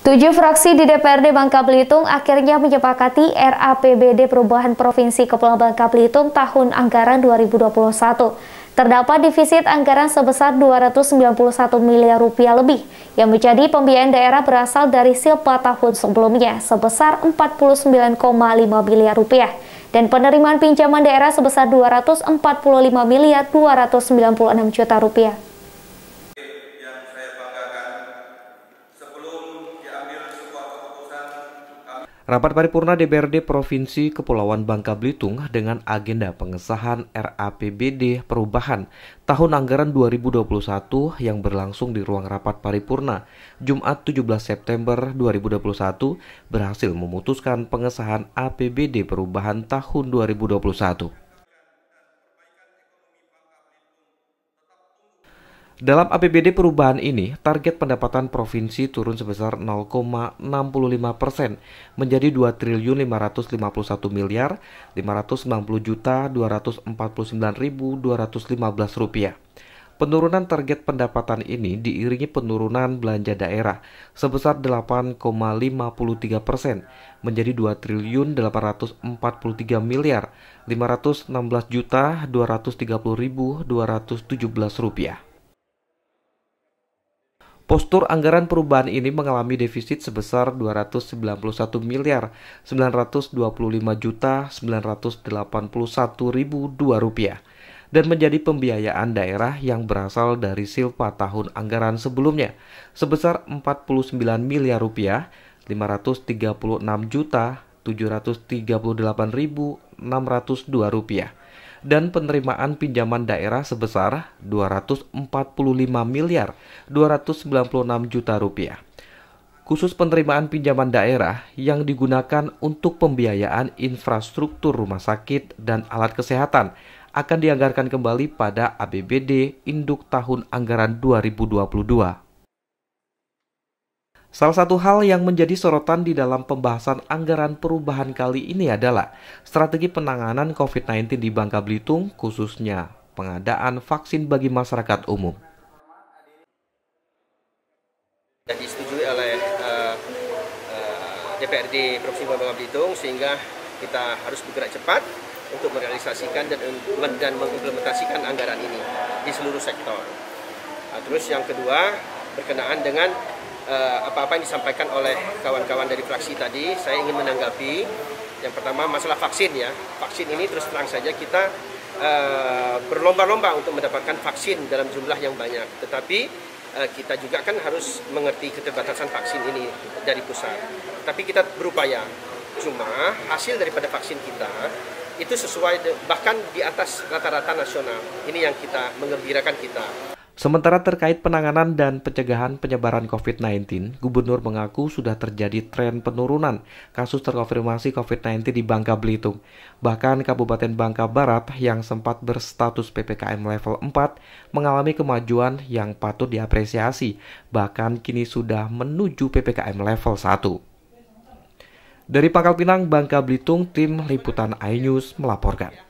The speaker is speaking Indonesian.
Tujuh fraksi di DPRD Bangka Belitung akhirnya menyepakati RAPBD Perubahan Provinsi Kepulauan Bangka Belitung tahun anggaran 2021. Terdapat defisit anggaran sebesar 291 miliar rupiah lebih yang menjadi pembiayaan daerah berasal dari silpa tahun sebelumnya sebesar 49,5 miliar rupiah dan penerimaan pinjaman daerah sebesar 245 miliar 296 juta rupiah. Rapat paripurna DPRD Provinsi Kepulauan Bangka Belitung dengan agenda pengesahan RAPBD perubahan tahun anggaran 2021 yang berlangsung di ruang rapat paripurna Jumat 17 September 2021 berhasil memutuskan pengesahan APBD perubahan tahun 2021. Dalam APBD perubahan ini, target pendapatan provinsi turun sebesar 0,65 persen menjadi 2 triliun 551 miliar 590 juta 249.215 rupiah. Penurunan target pendapatan ini diiringi penurunan belanja daerah sebesar 8,53 persen menjadi 2 triliun 843 miliar 516 juta 230.217 rupiah. Postur anggaran perubahan ini mengalami defisit sebesar 291 miliar 925 juta 981.002 rupiah dan menjadi pembiayaan daerah yang berasal dari silpa tahun anggaran sebelumnya sebesar 49 miliar rupiah 536 juta 738.602 rupiah dan penerimaan pinjaman daerah sebesar 245 miliar 296 juta rupiah. Khusus penerimaan pinjaman daerah yang digunakan untuk pembiayaan infrastruktur rumah sakit dan alat kesehatan akan dianggarkan kembali pada ABBD induk tahun anggaran 2022. Salah satu hal yang menjadi sorotan di dalam pembahasan anggaran perubahan kali ini adalah strategi penanganan COVID-19 di Bangka Belitung, khususnya pengadaan vaksin bagi masyarakat umum. Dan disetujui oleh uh, eh, uh, eh, DPRD Provinsi Bangka Belitung sehingga kita harus bergerak cepat untuk merealisasikan dan, dan mengimplementasikan anggaran ini di seluruh sektor. Uh, terus yang kedua berkenaan dengan Eh, apa-apa yang disampaikan oleh kawan-kawan dari fraksi tadi, saya ingin menanggapi. Yang pertama masalah vaksin ya. Vaksin ini terus terang saja kita uh, berlomba-lomba untuk mendapatkan vaksin dalam jumlah yang banyak. Tetapi uh, kita juga kan harus mengerti keterbatasan vaksin ini dari pusat. Tapi kita berupaya. Cuma hasil daripada vaksin kita itu sesuai bahkan di atas rata-rata nasional. Ini yang kita mengembirakan kita. Sementara terkait penanganan dan pencegahan penyebaran COVID-19, Gubernur mengaku sudah terjadi tren penurunan kasus terkonfirmasi COVID-19 di Bangka Belitung. Bahkan Kabupaten Bangka Barat yang sempat berstatus PPKM level 4 mengalami kemajuan yang patut diapresiasi, bahkan kini sudah menuju PPKM level 1. Dari Pangkal Pinang, Bangka Belitung, tim Liputan iNews melaporkan.